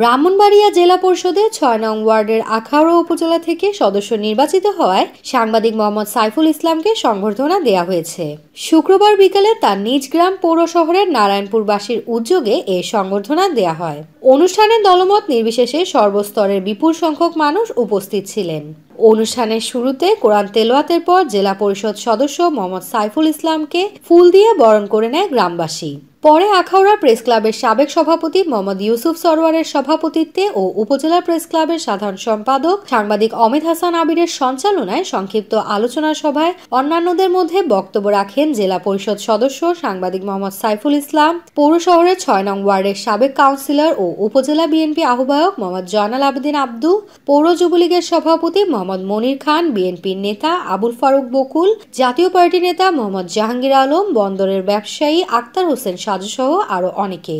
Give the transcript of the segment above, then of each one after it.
ব্রাহ্মণবাড়িয়া জেলা পরিষদে ছয় নং ওয়ার্ডের আখাউড়া উপজেলা থেকে সদস্য নির্বাচিত হওয়ায় সাংবাদিক মোহাম্মদ সাইফুল ইসলামকে সংবর্ধনা দেওয়া হয়েছে শুক্রবার বিকালে তার নিজ গ্রাম পৌর শহরের নারায়ণপুরবাসীর উদ্যোগে এ সংবর্ধনা দেওয়া হয় অনুষ্ঠানে দলমত নির্বিশেষে সর্বস্তরের বিপুল সংখ্যক মানুষ উপস্থিত ছিলেন অনুষ্ঠানের শুরুতে কোরআন তেলোয়াতের পর জেলা পরিষদ সদস্য মোহাম্মদ সাইফুল ইসলামকে ফুল দিয়ে বরণ করে নেয় গ্রামবাসী পরে আখাউড়া প্রেস ক্লাবের সাবেক সভাপতি মোহাম্মদ ইউসুফ সরওয়ারের সভাপতিত্বে ও উপজেলা প্রেস ক্লাবের সাধারণ সম্পাদক সাংবাদিক অমিত হাসান আবিরের সঞ্চালনায় সংক্ষিপ্ত আলোচনা সভায় অন্যান্যদের মধ্যে বক্তব্য রাখেন জেলা পরিষদ সদস্য সাংবাদিক মোহাম্মদ সাইফুল ইসলাম পৌর শহরের ছয় নং ওয়ার্ডের সাবেক কাউন্সিলর ও উপজেলা বিএনপি আহ্বায়ক মোহাম্মদ জয়নাল আবদিন আব্দু পৌর যুবলীগের সভাপতি মোহাম্মদ মনির খান বিএনপির নেতা আবুল ফারুক বকুল জাতীয় পার্টি নেতা মোহাম্মদ জাহাঙ্গীর আলম বন্দরের ব্যবসায়ী আক্তার হোসেন সাজুসহ আরও অনেকে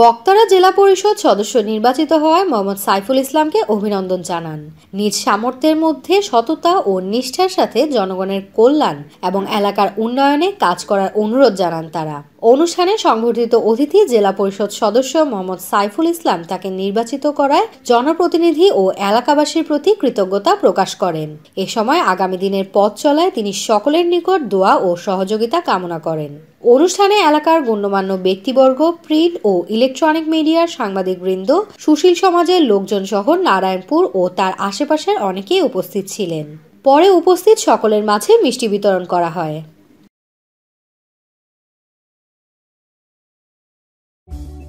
বক্তারা জেলা পরিষদ সদস্য নির্বাচিত হওয়ায় মোহাম্মদ সাইফুল ইসলামকে অভিনন্দন জানান নিজ সামর্থ্যের মধ্যে সততা ও নিষ্ঠার সাথে জনগণের কল্যাণ এবং এলাকার উন্নয়নে কাজ করার অনুরোধ জানান তারা অনুষ্ঠানে সংগঠিত অতিথি জেলা পরিষদ সদস্য মোহাম্মদ সাইফুল ইসলাম তাকে নির্বাচিত করায় জনপ্রতিনিধি ও এলাকাবাসীর প্রতি কৃতজ্ঞতা প্রকাশ করেন এ সময় আগামী দিনের পথ চলায় তিনি সকলের নিকট দোয়া ও সহযোগিতা কামনা করেন অনুষ্ঠানে এলাকার গণ্যমান্য ব্যক্তিবর্গ প্রিন্ট ও ইলেকট্রনিক মিডিয়ার সাংবাদিকবৃন্দ সুশীল সমাজের লোকজন সহ নারায়ণপুর ও তার আশেপাশের অনেকেই উপস্থিত ছিলেন পরে উপস্থিত সকলের মাঝে মিষ্টি বিতরণ করা হয়